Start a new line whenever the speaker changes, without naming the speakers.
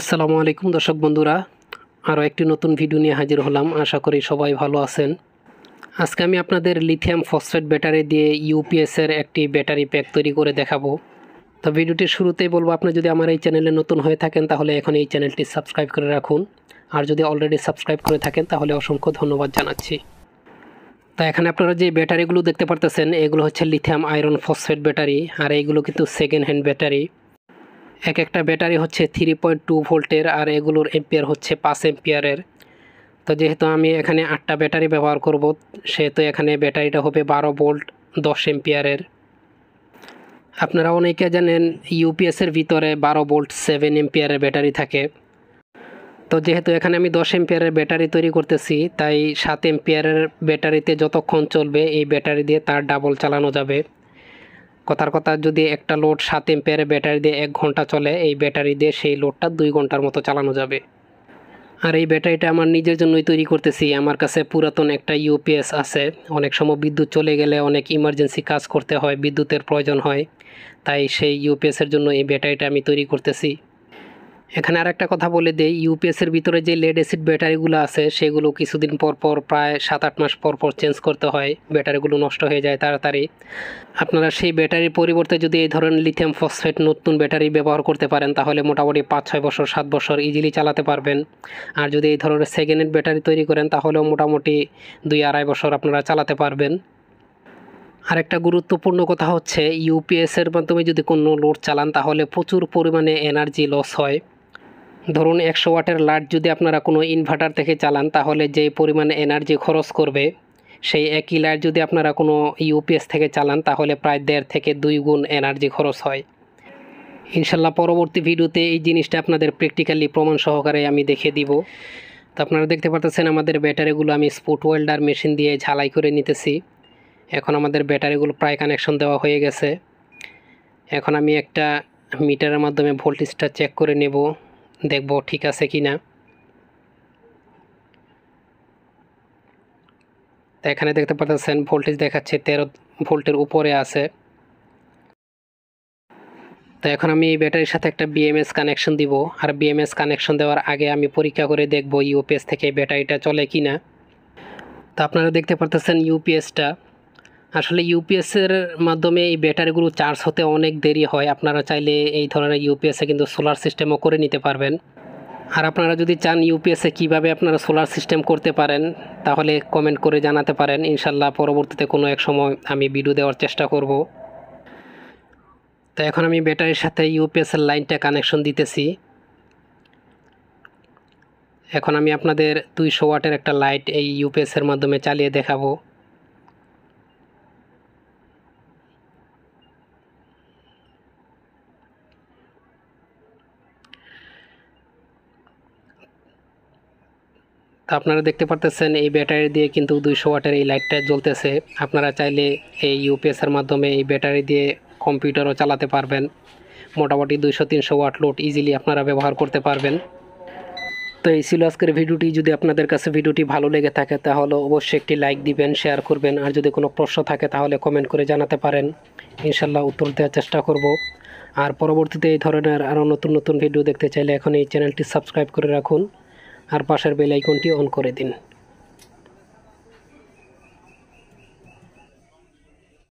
আসসালামু আলাইকুম দর্শক বন্ধুরা আরও একটি নতুন ভিডিও নিয়ে হাজির হলাম আশা করি সবাই ভালো আছেন আজকে আমি আপনাদের লিথিয়াম ফসফেট ব্যাটারি দিয়ে ইউপিএসের একটি ব্যাটারি প্যাক তৈরি করে দেখাবো তো ভিডিওটি শুরুতেই বলবো আপনি যদি আমার এই চ্যানেলে নতুন হয়ে থাকেন তাহলে এখন এই চ্যানেলটি সাবস্ক্রাইব করে রাখুন আর যদি অলরেডি সাবস্ক্রাইব করে থাকেন তাহলে অসংখ্য ধন্যবাদ জানাচ্ছি তা এখানে আপনারা যে ব্যাটারিগুলো দেখতে পারতেছেন এগুলো হচ্ছে লিথিয়াম আয়রন ফসফেট ব্যাটারি আর এইগুলো কিন্তু সেকেন্ড হ্যান্ড ব্যাটারি এক একটা ব্যাটারি হচ্ছে থ্রি পয়েন্ট টু ভোল্টের আর এগুলোর এম্পিয়ার হচ্ছে পাঁচ এম্পিয়ারের তো যেহেতু আমি এখানে আটটা ব্যাটারি ব্যবহার করব সেহেতু এখানে ব্যাটারিটা হবে বারো ভোল্ট দশ এম্পিয়ারের আপনারা অনেকে জানেন ইউপিএসের ভিতরে বারো ভোল্ট সেভেন এম্পিয়ারের ব্যাটারি থাকে তো যেহেতু এখানে আমি দশ এম্পিয়ারের ব্যাটারি তৈরি করতেছি তাই সাত এম্পিয়ারের ব্যাটারিতে যতক্ষণ চলবে এই ব্যাটারি দিয়ে তার ডাবল চালানো যাবে কথার কথা যদি একটা লোড সাত এম্পিয়ারের ব্যাটারি দিয়ে এক ঘন্টা চলে এই ব্যাটারি দিয়ে সেই লোডটা দুই ঘন্টার মতো চালানো যাবে আর এই ব্যাটারিটা আমার নিজের জন্যই তৈরি করতেছি আমার কাছে পুরাতন একটা ইউপিএস আছে অনেক সময় বিদ্যুৎ চলে গেলে অনেক ইমার্জেন্সি কাজ করতে হয় বিদ্যুতের প্রয়োজন হয় তাই সেই ইউপিএসের জন্য এই ব্যাটারিটা আমি তৈরি করতেছি এখানে আর একটা কথা বলে দেই ইউপিএসের ভিতরে যে লেড অ্যাসিড ব্যাটারিগুলো আছে সেগুলো কিছুদিন পর পর প্রায় সাত আট মাস পর পর চেঞ্জ করতে হয় ব্যাটারিগুলো নষ্ট হয়ে যায় তাড়াতাড়ি আপনারা সেই ব্যাটারির পরিবর্তে যদি এই ধরনের লিথিয়াম ফসফেট নতুন ব্যাটারি ব্যবহার করতে পারেন তাহলে মোটামুটি পাঁচ ছয় বছর সাত বছর ইজিলি চালাতে পারবেন আর যদি এই ধরনের সেকেন্ড হ্যান্ড ব্যাটারি তৈরি করেন তাহলেও মোটামুটি দুই আড়াই বছর আপনারা চালাতে পারবেন আরেকটা গুরুত্বপূর্ণ কথা হচ্ছে ইউপিএসের মাধ্যমে যদি কোনো লোড চালান তাহলে প্রচুর পরিমাণে এনার্জি লস হয় ধরুন একশো ওয়াটের লাইট যদি আপনারা কোনো ইনভার্টার থেকে চালান তাহলে যে পরিমাণ এনার্জি খরচ করবে সেই একই লাইট যদি আপনারা কোনো ইউপিএস থেকে চালান তাহলে প্রায় দেড় থেকে দুই গুণ এনার্জি খরচ হয় ইনশাল্লাহ পরবর্তী ভিডিওতে এই জিনিসটা আপনাদের প্র্যাকটিক্যালি প্রমাণ সহকারে আমি দেখে দিব তো আপনারা দেখতে পাচ্ছেন আমাদের ব্যাটারিগুলো আমি স্পুট ওয়েল্ডার মেশিন দিয়ে ঝালাই করে নিতেছি এখন আমাদের ব্যাটারিগুলো প্রায় কানেকশন দেওয়া হয়ে গেছে এখন আমি একটা মিটারের মাধ্যমে ভোল্টেজটা চেক করে নেব দেখব ঠিক আছে কি না তো এখানে দেখতে পাচ্ছেন ভোল্টেজ দেখাচ্ছে তেরো ভোল্টের উপরে আছে তো এখন আমি এই ব্যাটারির সাথে একটা বিএমএস কানেকশন দিব আর বিএমএস কানেকশন দেওয়ার আগে আমি পরীক্ষা করে দেখব ইউপিএস থেকে ব্যাটারিটা চলে কি না তো আপনারা দেখতে পারতেছেন ইউপিএসটা আসলে ইউপিএসের মাধ্যমে এই ব্যাটারিগুলো চার্জ হতে অনেক দেরি হয় আপনারা চাইলে এই ধরনের ইউপিএসে কিন্তু সোলার সিস্টেমও করে নিতে পারবেন আর আপনারা যদি চান ইউপিএসে কিভাবে আপনারা সোলার সিস্টেম করতে পারেন তাহলে কমেন্ট করে জানাতে পারেন ইনশাল্লাহ পরবর্তীতে কোনো এক সময় আমি ভিডিও দেওয়ার চেষ্টা করব তো এখন আমি ব্যাটারির সাথে ইউপিএসের লাইনটা কানেকশন দিতেছি এখন আমি আপনাদের দুইশো ওয়াটের একটা লাইট এই ইউপিএসের মাধ্যমে চালিয়ে দেখাবো তো আপনারা দেখতে পারতেছেন এই ব্যাটারি দিয়ে কিন্তু দুইশো ওয়াটের এই লাইটটা জ্বলতেছে আপনারা চাইলে এই ইউপিএসের মাধ্যমে এই ব্যাটারি দিয়ে কম্পিউটারও চালাতে পারবেন মোটামুটি দুইশো তিনশো ওয়াট লোড ইজিলি আপনারা ব্যবহার করতে পারবেন তো এই ছিল আজকের ভিডিওটি যদি আপনাদের কাছে ভিডিওটি ভালো লেগে থাকে তাহলে অবশ্যই একটি লাইক দিবেন শেয়ার করবেন আর যদি কোনো প্রশ্ন থাকে তাহলে কমেন্ট করে জানাতে পারেন ইনশাল্লাহ উত্তর দেওয়ার চেষ্টা করব আর পরবর্তীতে এই ধরনের আরও নতুন নতুন ভিডিও দেখতে চাইলে এখন এই চ্যানেলটি সাবস্ক্রাইব করে রাখুন আর পাশের বেল আইকনটি অন করে দিন